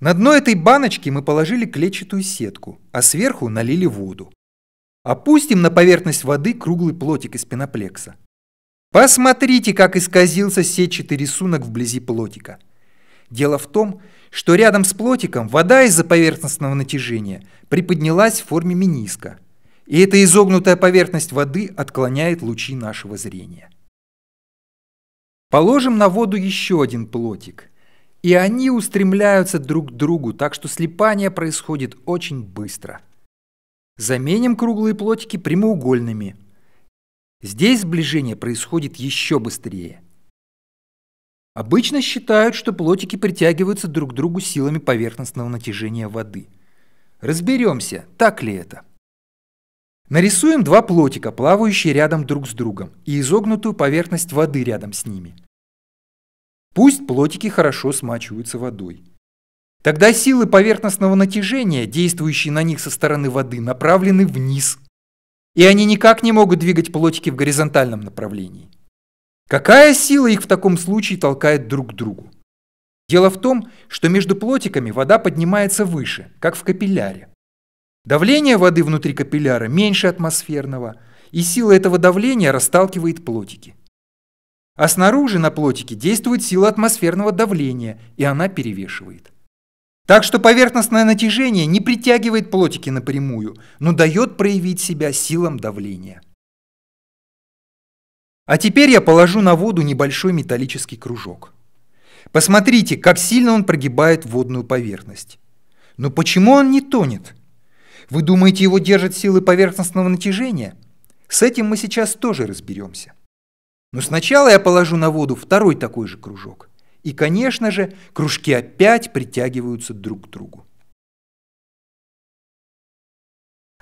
На дно этой баночки мы положили клетчатую сетку, а сверху налили воду. Опустим на поверхность воды круглый плотик из пеноплекса. Посмотрите, как исказился сетчатый рисунок вблизи плотика. Дело в том, что рядом с плотиком вода из-за поверхностного натяжения приподнялась в форме мениска, и эта изогнутая поверхность воды отклоняет лучи нашего зрения. Положим на воду еще один плотик, и они устремляются друг к другу, так что слипание происходит очень быстро. Заменим круглые плотики прямоугольными. Здесь сближение происходит еще быстрее. Обычно считают, что плотики притягиваются друг к другу силами поверхностного натяжения воды. Разберемся, так ли это. Нарисуем два плотика, плавающие рядом друг с другом, и изогнутую поверхность воды рядом с ними – Пусть плотики хорошо смачиваются водой. Тогда силы поверхностного натяжения, действующие на них со стороны воды, направлены вниз. И они никак не могут двигать плотики в горизонтальном направлении. Какая сила их в таком случае толкает друг к другу? Дело в том, что между плотиками вода поднимается выше, как в капилляре. Давление воды внутри капилляра меньше атмосферного, и сила этого давления расталкивает плотики. А снаружи на плотике действует сила атмосферного давления, и она перевешивает. Так что поверхностное натяжение не притягивает плотики напрямую, но дает проявить себя силам давления. А теперь я положу на воду небольшой металлический кружок. Посмотрите, как сильно он прогибает водную поверхность. Но почему он не тонет? Вы думаете, его держат силы поверхностного натяжения? С этим мы сейчас тоже разберемся. Но сначала я положу на воду второй такой же кружок. И, конечно же, кружки опять притягиваются друг к другу.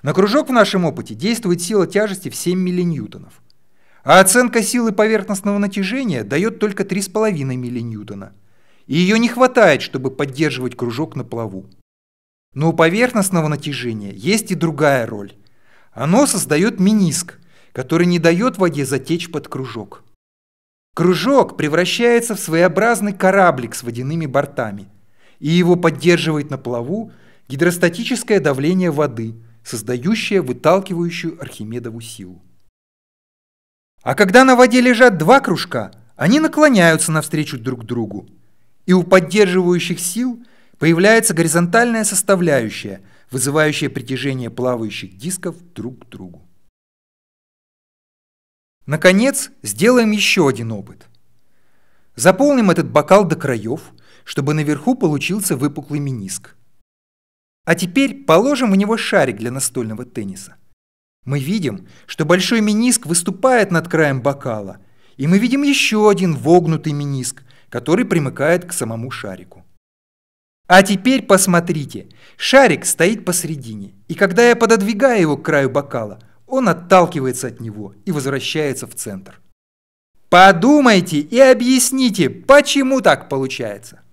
На кружок в нашем опыте действует сила тяжести в 7 миллиньютонов. А оценка силы поверхностного натяжения дает только 3,5 миллиньютона. И ее не хватает, чтобы поддерживать кружок на плаву. Но у поверхностного натяжения есть и другая роль. Оно создает миниск – который не дает воде затечь под кружок. Кружок превращается в своеобразный кораблик с водяными бортами, и его поддерживает на плаву гидростатическое давление воды, создающее выталкивающую Архимедову силу. А когда на воде лежат два кружка, они наклоняются навстречу друг другу, и у поддерживающих сил появляется горизонтальная составляющая, вызывающая притяжение плавающих дисков друг к другу. Наконец, сделаем еще один опыт. Заполним этот бокал до краев, чтобы наверху получился выпуклый миниск. А теперь положим в него шарик для настольного тенниса. Мы видим, что большой миниск выступает над краем бокала, и мы видим еще один вогнутый миниск, который примыкает к самому шарику. А теперь посмотрите, шарик стоит посередине, и когда я пододвигаю его к краю бокала, он отталкивается от него и возвращается в центр. Подумайте и объясните, почему так получается.